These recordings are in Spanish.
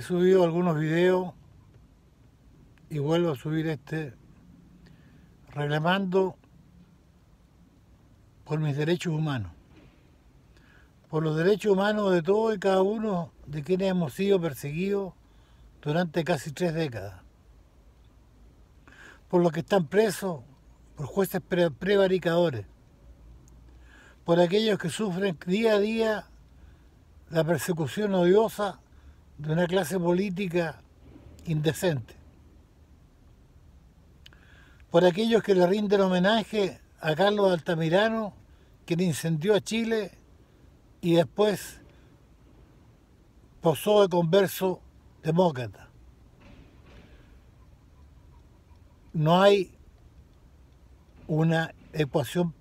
He subido algunos videos y vuelvo a subir este reclamando por mis derechos humanos, por los derechos humanos de todos y cada uno de quienes hemos sido perseguidos durante casi tres décadas, por los que están presos por jueces prevaricadores, por aquellos que sufren día a día la persecución odiosa de una clase política indecente. Por aquellos que le rinden homenaje a Carlos Altamirano, quien incendió a Chile y después posó de converso demócrata. No hay una ecuación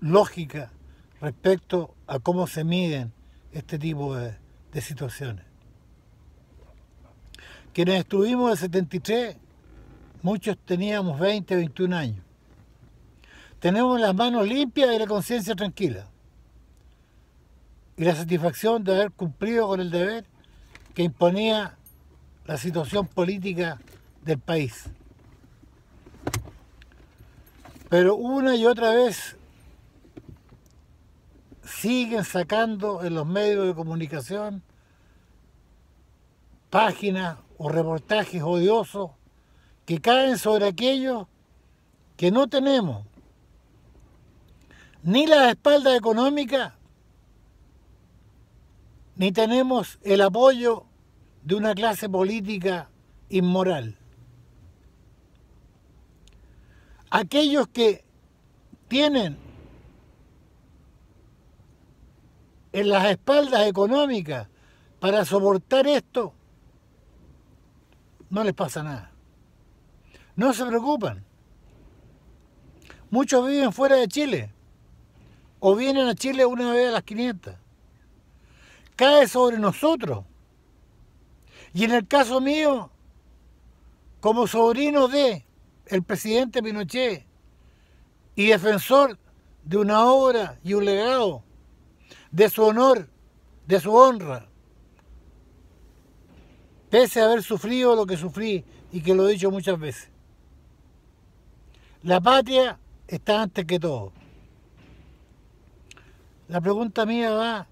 lógica respecto a cómo se miden este tipo de, situaciones. Quienes estuvimos en 73, muchos teníamos 20, 21 años. Tenemos las manos limpias y la conciencia tranquila. Y la satisfacción de haber cumplido con el deber que imponía la situación política del país. Pero una y otra vez siguen sacando en los medios de comunicación páginas o reportajes odiosos que caen sobre aquellos que no tenemos ni la espalda económica, ni tenemos el apoyo de una clase política inmoral. Aquellos que tienen en las espaldas económicas para soportar esto, no les pasa nada. No se preocupan. Muchos viven fuera de Chile o vienen a Chile una vez a las 500. Cae sobre nosotros. Y en el caso mío, como sobrino de el presidente Pinochet y defensor de una obra y un legado, de su honor, de su honra, pese a haber sufrido lo que sufrí y que lo he dicho muchas veces. La patria está antes que todo. La pregunta mía va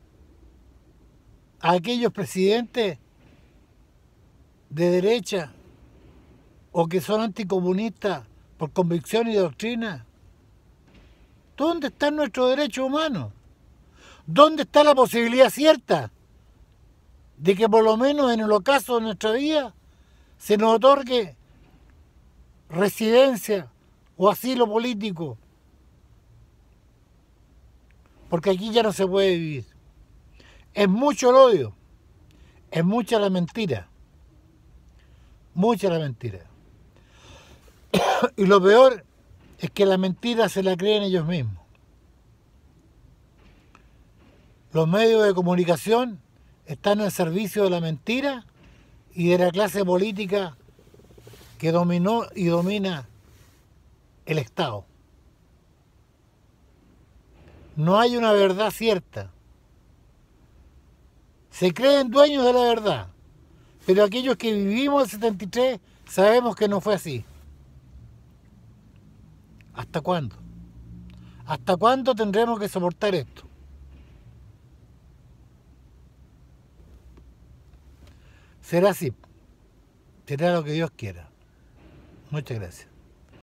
a aquellos presidentes de derecha o que son anticomunistas por convicción y doctrina. ¿Dónde está nuestro derecho humano? ¿Dónde está la posibilidad cierta de que por lo menos en el ocaso de nuestra vida se nos otorgue residencia o asilo político, porque aquí ya no se puede vivir. Es mucho el odio, es mucha la mentira, mucha la mentira. Y lo peor es que la mentira se la creen ellos mismos. Los medios de comunicación están el servicio de la mentira y de la clase política que dominó y domina el Estado. No hay una verdad cierta. Se creen dueños de la verdad, pero aquellos que vivimos el 73 sabemos que no fue así. ¿Hasta cuándo? ¿Hasta cuándo tendremos que soportar esto? Será así. Será lo que Dios quiera. Muchas gracias.